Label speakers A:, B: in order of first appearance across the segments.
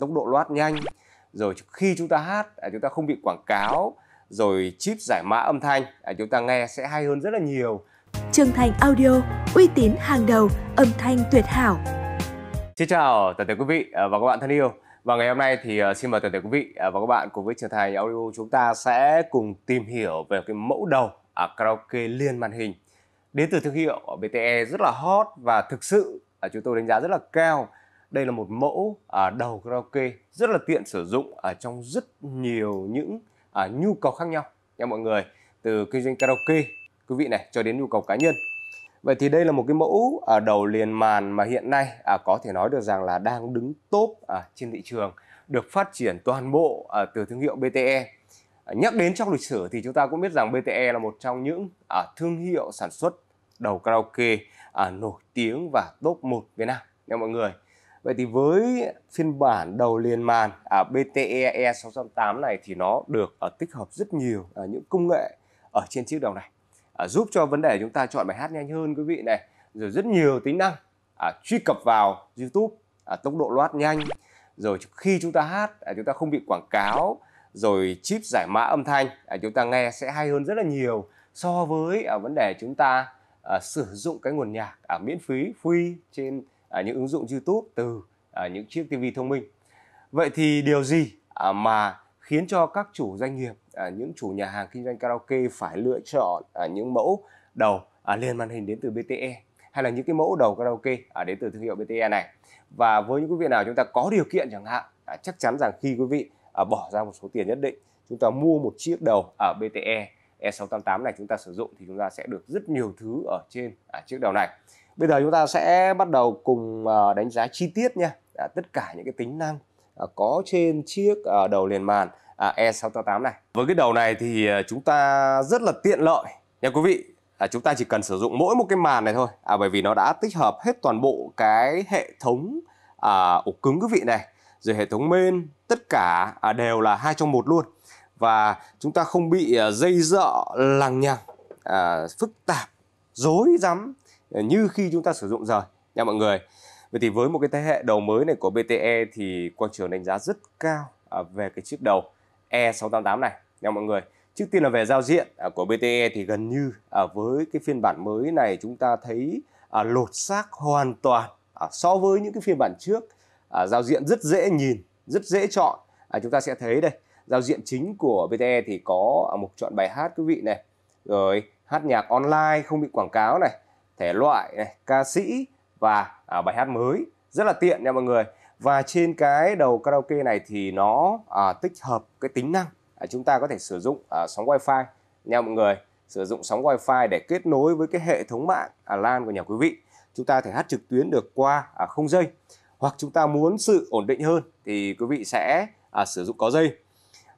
A: tốc độ loát nhanh rồi khi chúng ta hát à, chúng ta không bị quảng cáo rồi chip giải mã âm thanh à, chúng ta nghe sẽ hay hơn rất là nhiều Trường Thành Audio, uy tín hàng đầu, âm thanh tuyệt hảo. Xin chào tất cả quý vị à, và các bạn thân yêu. Và ngày hôm nay thì xin mời tất cả quý vị và các bạn cùng với Trường Thành Audio chúng ta sẽ cùng tìm hiểu về cái mẫu đầu à, karaoke liên màn hình đến từ thương hiệu BTE rất là hot và thực sự chúng tôi đánh giá rất là cao đây là một mẫu à, đầu karaoke rất là tiện sử dụng ở à, trong rất nhiều những à, nhu cầu khác nhau nha mọi người từ kinh doanh karaoke quý vị này cho đến nhu cầu cá nhân vậy thì đây là một cái mẫu ở à, đầu liền màn mà hiện nay à, có thể nói được rằng là đang đứng top à, trên thị trường được phát triển toàn bộ à, từ thương hiệu BTE à, nhắc đến trong lịch sử thì chúng ta cũng biết rằng BTE là một trong những à, thương hiệu sản xuất đầu karaoke à, nổi tiếng và top 1 Việt Nam nha mọi người Vậy thì với phiên bản đầu liền màn à, BTE E608 này thì nó được à, tích hợp rất nhiều à, những công nghệ ở trên chiếc đầu này à, giúp cho vấn đề chúng ta chọn bài hát nhanh hơn quý vị này rồi rất nhiều tính năng à, truy cập vào YouTube à, tốc độ loát nhanh rồi khi chúng ta hát à, chúng ta không bị quảng cáo rồi chip giải mã âm thanh à, chúng ta nghe sẽ hay hơn rất là nhiều so với à, vấn đề chúng ta à, sử dụng cái nguồn nhạc à, miễn phí free trên À, những ứng dụng YouTube từ à, những chiếc TV thông minh. Vậy thì điều gì à, mà khiến cho các chủ doanh nghiệp, những chủ nhà hàng kinh doanh karaoke phải lựa chọn những mẫu đầu à, liền màn hình đến từ BTE hay là những cái mẫu đầu karaoke đến từ thương hiệu BTE này. Và với những quý vị nào chúng ta có điều kiện chẳng hạn, chắc chắn rằng khi quý vị bỏ ra một số tiền nhất định, chúng ta mua một chiếc đầu ở BTE E688 này chúng ta sử dụng thì chúng ta sẽ được rất nhiều thứ ở trên chiếc đầu này. Bây giờ chúng ta sẽ bắt đầu cùng ờ, đánh giá chi tiết nha à, tất cả những cái tính năng ờ, có trên chiếc ờ, đầu liền màn à, E688 này. Với cái đầu này thì chúng ta rất là tiện lợi nha quý vị. À, chúng ta chỉ cần sử dụng mỗi một cái màn này thôi à, bởi vì nó đã tích hợp hết toàn bộ cái hệ thống à, ổ cứng quý vị này rồi hệ thống main tất cả à, đều là hai trong một luôn và chúng ta không bị dây dợ lằng nhằng à, phức tạp rối rắm Ờ, như khi chúng ta sử dụng rồi nha mọi người vậy thì với một cái thế hệ đầu mới này của BTE thì Quang Trường đánh giá rất cao à, về cái chiếc đầu E688 này nha mọi người trước tiên là về giao diện à, của BTE thì gần như à, với cái phiên bản mới này chúng ta thấy lột xác hoàn toàn so với những cái phiên bản trước giao diện rất dễ nhìn rất dễ chọn chúng ta sẽ thấy đây giao diện chính của BTE thì có mục chọn bài hát quý vị này rồi hát nhạc online không bị quảng cáo này thể loại này, ca sĩ và à, bài hát mới rất là tiện nha mọi người và trên cái đầu karaoke này thì nó à, tích hợp cái tính năng à, chúng ta có thể sử dụng à, sóng wifi nha mọi người sử dụng sóng wifi để kết nối với cái hệ thống mạng à, LAN của nhà quý vị chúng ta thể hát trực tuyến được qua à, không dây hoặc chúng ta muốn sự ổn định hơn thì quý vị sẽ à, sử dụng có dây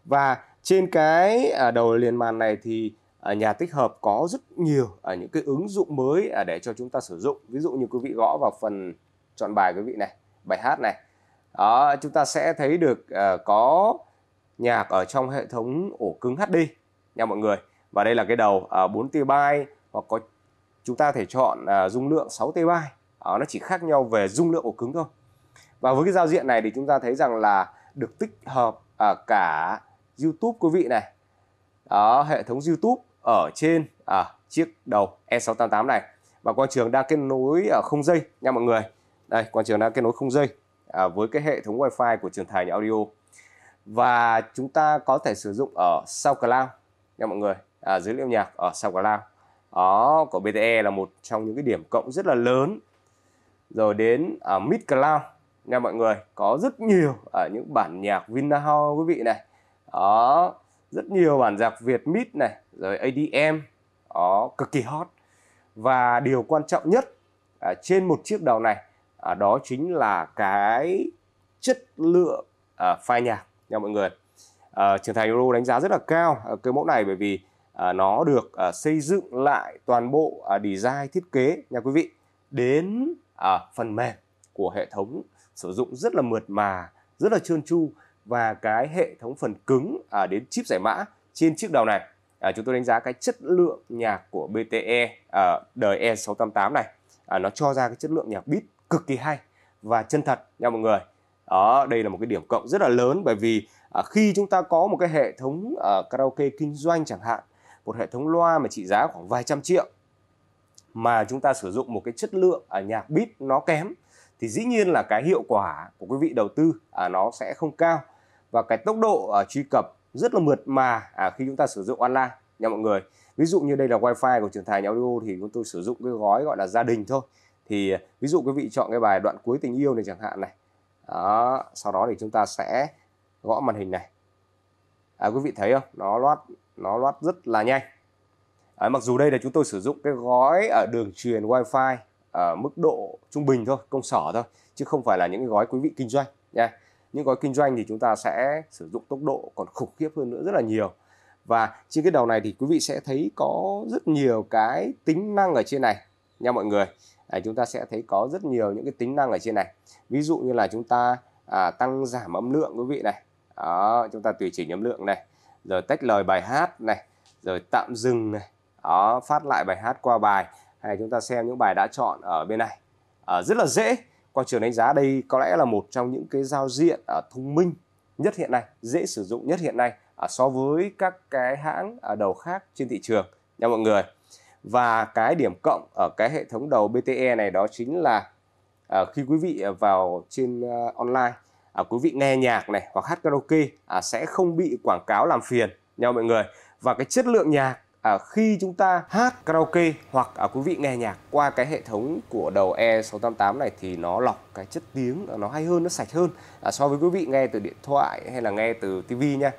A: và trên cái à, đầu liền màn này thì Ờ, nhà tích hợp có rất nhiều ờ, những cái ứng dụng mới à, để cho chúng ta sử dụng ví dụ như quý vị gõ vào phần chọn bài quý vị này bài hát này đó, chúng ta sẽ thấy được ờ, có nhạc ở trong hệ thống ổ cứng HD nha mọi người và đây là cái đầu 4 TB hoặc có chúng ta thể chọn dung lượng 6 TB nó chỉ khác nhau về dung lượng ổ cứng thôi và với cái giao diện này thì chúng ta thấy rằng là được tích hợp cả YouTube quý vị này đó, hệ thống YouTube ở trên à, chiếc đầu E688 này và quang trường đang kết nối ở à, không dây nha mọi người đây quang trường đang kết nối không dây à, với cái hệ thống wifi của trường thành audio và chúng ta có thể sử dụng ở SoundCloud nha mọi người à, dữ liệu nhạc ở SoundCloud đó của BTE là một trong những cái điểm cộng rất là lớn rồi đến ở uh, Midcloud nha mọi người có rất nhiều ở à, uh, những bản nhạc Vinahouse quý vị này đó rất nhiều bản nhạc Việt Mid này rồi ADM đó cực kỳ hot và điều quan trọng nhất à, trên một chiếc đầu này à, đó chính là cái chất lượng à, file nhạc nha mọi người à, trường thành euro đánh giá rất là cao à, cái mẫu này bởi vì à, nó được à, xây dựng lại toàn bộ à, design thiết kế nha quý vị đến à, phần mềm của hệ thống sử dụng rất là mượt mà rất là trơn tru và cái hệ thống phần cứng à, đến chip giải mã trên chiếc đầu này à, chúng tôi đánh giá cái chất lượng nhạc của BTE à, đời E688 này à, nó cho ra cái chất lượng nhạc beat cực kỳ hay và chân thật nha mọi người đó đây là một cái điểm cộng rất là lớn bởi vì à, khi chúng ta có một cái hệ thống à, karaoke kinh doanh chẳng hạn một hệ thống loa mà trị giá khoảng vài trăm triệu mà chúng ta sử dụng một cái chất lượng à, nhạc beat nó kém thì dĩ nhiên là cái hiệu quả của quý vị đầu tư à, nó sẽ không cao và cái tốc độ à, truy cập rất là mượt mà à, khi chúng ta sử dụng online nha mọi người ví dụ như đây là wifi của trường thành audio thì chúng tôi sử dụng cái gói gọi là gia đình thôi thì à, ví dụ quý vị chọn cái bài đoạn cuối tình yêu này chẳng hạn này đó sau đó thì chúng ta sẽ gõ màn hình này à, quý vị thấy không nó loát nó loát rất là nhanh à, mặc dù đây là chúng tôi sử dụng cái gói ở đường truyền wifi ở mức độ trung bình thôi công sở thôi chứ không phải là những cái gói quý vị kinh doanh nha những gói kinh doanh thì chúng ta sẽ sử dụng tốc độ còn khủng khiếp hơn nữa rất là nhiều và trên cái đầu này thì quý vị sẽ thấy có rất nhiều cái tính năng ở trên này nha mọi người à, chúng ta sẽ thấy có rất nhiều những cái tính năng ở trên này ví dụ như là chúng ta à, tăng giảm âm lượng quý vị này đó, chúng ta tùy chỉnh âm lượng này rồi tách lời bài hát này rồi tạm dừng này đó, phát lại bài hát qua bài hay chúng ta xem những bài đã chọn ở bên này à, rất là dễ Quang Trường đánh giá đây có lẽ là một trong những cái giao diện à, thông minh nhất hiện nay, dễ sử dụng nhất hiện nay à, so với các cái hãng ở à, đầu khác trên thị trường nha mọi người. Và cái điểm cộng ở cái hệ thống đầu BTE này đó chính là khi quý vị vào trên online à, quý vị nghe nhạc này hoặc hát karaoke à, sẽ không bị quảng cáo làm phiền nha mọi người và cái chất lượng nhạc à, khi chúng ta hát karaoke hoặc à, quý vị nghe nhạc qua cái hệ thống của đầu E688 này thì nó lọc cái chất tiếng à, nó hay hơn nó sạch hơn à, so với quý vị nghe từ điện thoại hay là nghe từ tivi nha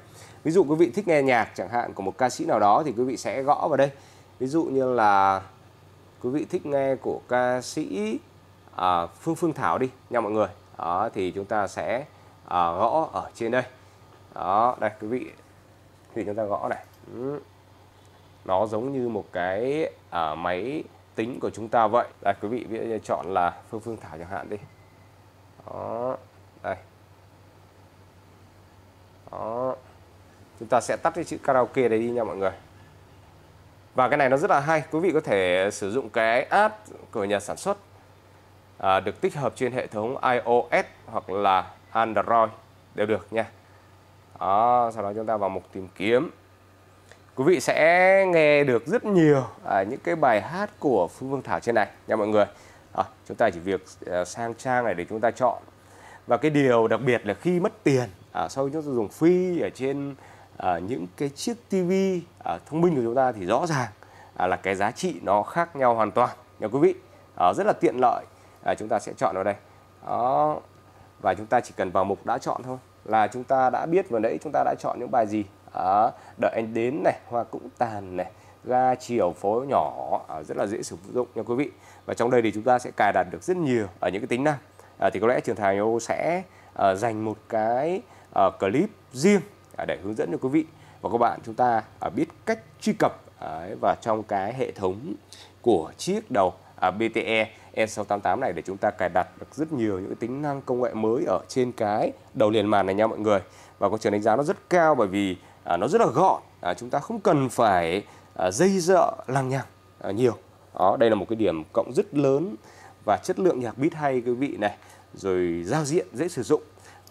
A: ví dụ quý vị thích nghe nhạc chẳng hạn của một ca sĩ nào đó thì quý vị sẽ gõ vào đây ví dụ như là quý vị thích nghe của ca sĩ à, Phương Phương Thảo đi nha mọi người đó thì chúng ta sẽ à, gõ ở trên đây đó đây quý vị thì chúng ta gõ này ừ nó giống như một cái à, máy tính của chúng ta vậy đây quý vị bây à, chọn là phương phương thảo chẳng hạn đi đó đây đó chúng ta sẽ tắt cái chữ karaoke đấy đi nha mọi người và cái này nó rất là hay quý vị có thể sử dụng cái app của nhà sản xuất à, được tích hợp trên hệ thống iOS hoặc là Android đều được nha đó, sau đó chúng ta vào mục tìm kiếm quý vị sẽ nghe được rất nhiều à, những cái bài hát của Phương Vương Thảo trên này nha mọi người. À, chúng ta chỉ việc à, sang trang này để chúng ta chọn. Và cái điều đặc biệt là khi mất tiền à, sau chúng ta dùng phi ở trên à, những cái chiếc tivi à, thông minh của chúng ta thì rõ ràng à, là cái giá trị nó khác nhau hoàn toàn nha quý vị. À, rất là tiện lợi. À, chúng ta sẽ chọn vào đây. Đó. Và chúng ta chỉ cần vào mục đã chọn thôi là chúng ta đã biết vừa nãy chúng ta đã chọn những bài gì đó, đợi anh đến này hoa cũng tàn này ga chiều phối nhỏ à, rất là dễ sử dụng nha quý vị và trong đây thì chúng ta sẽ cài đặt được rất nhiều ở những cái tính năng à, thì có lẽ trường thành ô sẽ à, dành một cái à, clip riêng à, để hướng dẫn cho quý vị và các bạn chúng ta à, biết cách truy cập à, vào trong cái hệ thống của chiếc đầu à, BTE E688 này để chúng ta cài đặt được rất nhiều những tính năng công nghệ mới ở trên cái đầu liền màn này nha mọi người và có trường đánh giá nó rất cao bởi vì à, nó rất là gọn à, chúng ta không cần phải à, dây dợ lằng nhằng à, nhiều đó đây là một cái điểm cộng rất lớn và chất lượng nhạc beat hay quý vị này rồi giao diện dễ sử dụng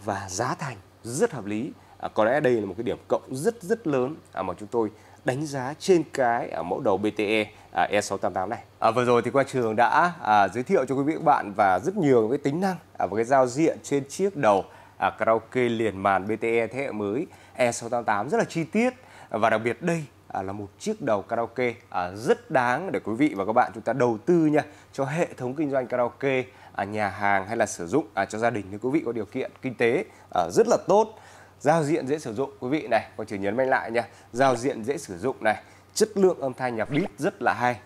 A: và giá thành rất hợp lý à, có lẽ đây là một cái điểm cộng rất rất lớn à, mà chúng tôi đánh giá trên cái à, mẫu đầu BTE à, E688 này. À, vừa rồi thì qua trường đã à, giới thiệu cho quý vị các bạn và rất nhiều cái tính năng à, và cái giao diện trên chiếc đầu À, karaoke liền màn BTE thế hệ mới E688 rất là chi tiết và đặc biệt đây à, là một chiếc đầu karaoke à, rất đáng để quý vị và các bạn chúng ta đầu tư nha cho hệ thống kinh doanh karaoke nhà hàng hay là sử dụng cho gia đình nếu quý vị có điều kiện kinh tế rất là tốt giao diện dễ sử dụng quý vị này có chỉ nhấn mạnh lại nha giao diện dễ sử dụng này chất lượng âm thanh nhạc beat rất là hay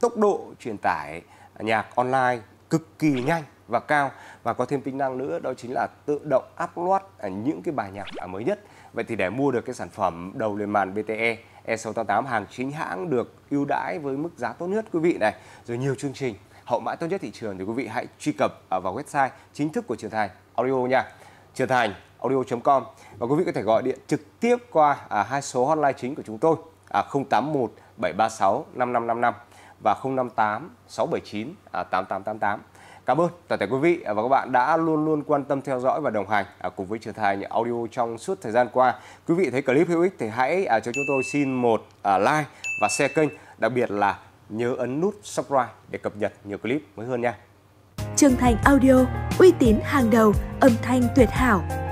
A: tốc độ truyền tải nhạc online cực kỳ nhanh và cao và có thêm tính năng nữa đó chính là tự động upload à, những cái bài nhạc à, mới nhất. Vậy thì để mua được cái sản phẩm đầu liền màn BTE E688 hàng chính hãng được ưu đãi với mức giá tốt nhất quý vị này, rồi nhiều chương trình hậu mãi tốt nhất thị trường thì quý vị hãy truy cập à, vào website chính thức của Trường Thành Audio nha. Trường Thành audio.com và quý vị có thể gọi điện trực tiếp qua à, hai số hotline chính của chúng tôi à, 081 736 5555 và 058 679 à, 8888. Cảm ơn toàn thể quý vị và các bạn đã luôn luôn quan tâm theo dõi và đồng hành à, cùng với Trường Thành Audio trong suốt thời gian qua. Quý vị thấy clip hữu ích thì hãy à, cho chúng tôi xin một à, like và share kênh, đặc biệt là nhớ ấn nút subscribe để cập nhật nhiều clip mới hơn nha. Trường Thành Audio, uy tín hàng đầu, âm thanh tuyệt hảo.